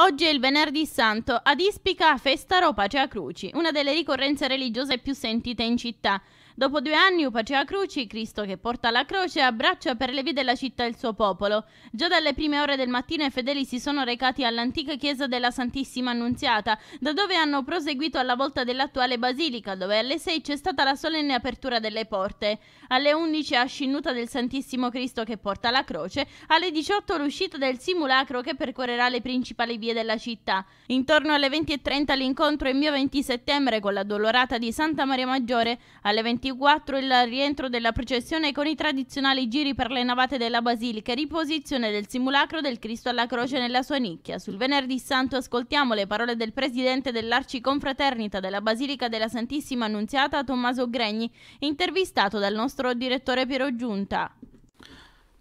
Oggi è il venerdì santo, ad Ispica festa Ropacea Cruci, una delle ricorrenze religiose più sentite in città. Dopo due anni Upacea Cruci, Cristo che porta la croce, abbraccia per le vie della città il suo popolo. Già dalle prime ore del mattino i fedeli si sono recati all'antica chiesa della Santissima Annunziata, da dove hanno proseguito alla volta dell'attuale basilica, dove alle 6 c'è stata la solenne apertura delle porte. Alle 11 a scinnuta del Santissimo Cristo che porta la croce, alle 18 l'uscita del simulacro che percorrerà le principali vie della città. Intorno alle 20.30 l'incontro in via 20 settembre con la dolorata di Santa Maria Maggiore, alle 21 24 il rientro della processione con i tradizionali giri per le navate della Basilica e riposizione del simulacro del Cristo alla croce nella sua nicchia. Sul venerdì santo ascoltiamo le parole del presidente dell'Arciconfraternita della Basilica della Santissima Annunziata Tommaso Gregni, intervistato dal nostro direttore Piero Giunta.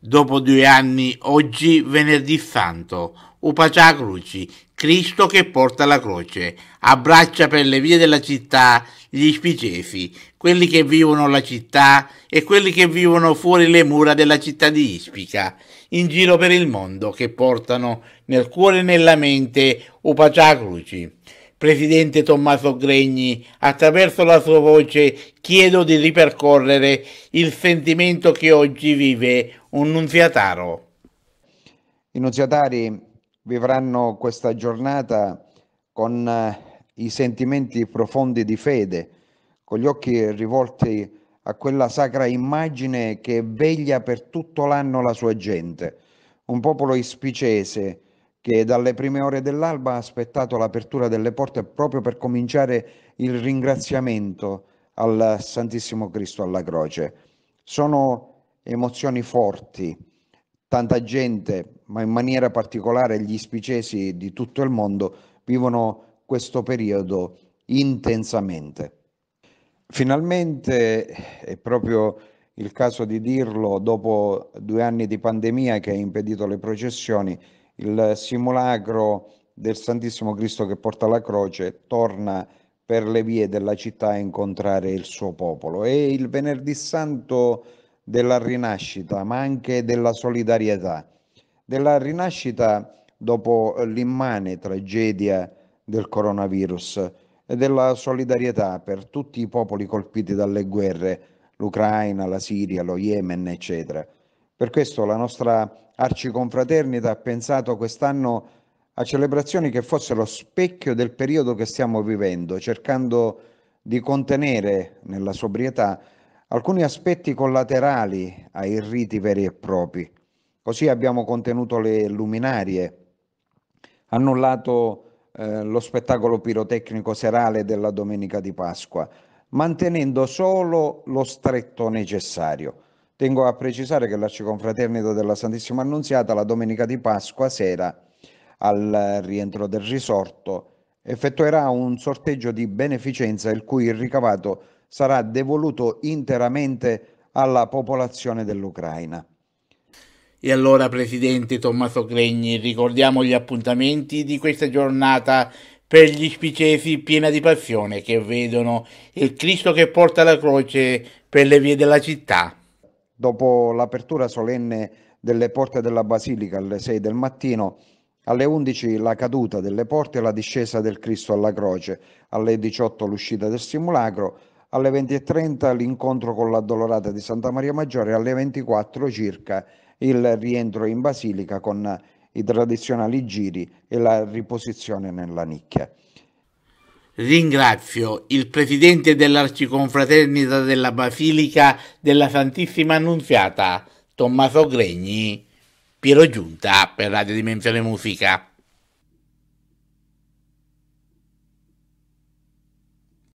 Dopo due anni, oggi venerdì santo, Upacà Cruci, Cristo che porta la croce, abbraccia per le vie della città gli spicefi, quelli che vivono la città e quelli che vivono fuori le mura della città di Ispica, in giro per il mondo che portano nel cuore e nella mente Upacà Cruci. Presidente Tommaso Gregni, attraverso la sua voce chiedo di ripercorrere il sentimento che oggi vive un nunziataro. I nunziatari vivranno questa giornata con eh, i sentimenti profondi di fede, con gli occhi rivolti a quella sacra immagine che veglia per tutto l'anno la sua gente, un popolo ispicese che dalle prime ore dell'alba ha aspettato l'apertura delle porte proprio per cominciare il ringraziamento al Santissimo Cristo alla croce. Sono emozioni forti tanta gente, ma in maniera particolare gli spicesi di tutto il mondo, vivono questo periodo intensamente. Finalmente, è proprio il caso di dirlo, dopo due anni di pandemia che ha impedito le processioni, il simulacro del Santissimo Cristo che porta la croce torna per le vie della città a incontrare il suo popolo. E il venerdì santo della rinascita, ma anche della solidarietà, della rinascita dopo l'immane tragedia del coronavirus e della solidarietà per tutti i popoli colpiti dalle guerre, l'Ucraina, la Siria, lo Yemen, eccetera. Per questo la nostra arciconfraternita ha pensato quest'anno a celebrazioni che fossero specchio del periodo che stiamo vivendo, cercando di contenere nella sobrietà alcuni aspetti collaterali ai riti veri e propri. Così abbiamo contenuto le luminarie, annullato eh, lo spettacolo pirotecnico serale della domenica di Pasqua, mantenendo solo lo stretto necessario. Tengo a precisare che l'Arciconfraternita della Santissima Annunziata la domenica di Pasqua sera, al rientro del risorto, effettuerà un sorteggio di beneficenza il cui ricavato sarà devoluto interamente alla popolazione dell'Ucraina. E allora, Presidente Tommaso Cregni, ricordiamo gli appuntamenti di questa giornata per gli spicesi piena di passione che vedono il Cristo che porta la croce per le vie della città. Dopo l'apertura solenne delle porte della Basilica alle 6 del mattino, alle 11 la caduta delle porte e la discesa del Cristo alla croce, alle 18 l'uscita del simulacro, alle 20.30 l'incontro con l'addolorata di Santa Maria Maggiore, alle 24 circa il rientro in Basilica con i tradizionali giri e la riposizione nella nicchia. Ringrazio il presidente dell'Arciconfraternita della Basilica della Santissima Annunziata, Tommaso Gregni, Piero Giunta per Radio Dimensione Musica.